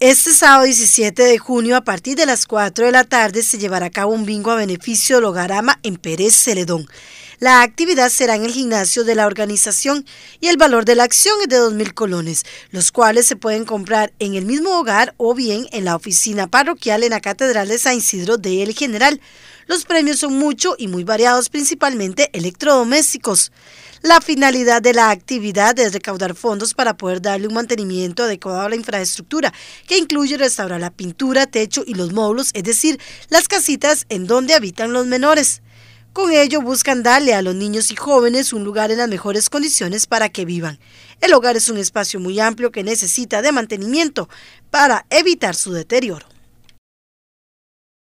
Este sábado 17 de junio, a partir de las 4 de la tarde, se llevará a cabo un bingo a beneficio del Logarama en Pérez Celedón. La actividad será en el gimnasio de la organización y el valor de la acción es de 2.000 colones, los cuales se pueden comprar en el mismo hogar o bien en la oficina parroquial en la Catedral de San Isidro de El General. Los premios son muchos y muy variados, principalmente electrodomésticos. La finalidad de la actividad es recaudar fondos para poder darle un mantenimiento adecuado a la infraestructura, que incluye restaurar la pintura, techo y los módulos, es decir, las casitas en donde habitan los menores. Con ello buscan darle a los niños y jóvenes un lugar en las mejores condiciones para que vivan. El hogar es un espacio muy amplio que necesita de mantenimiento para evitar su deterioro.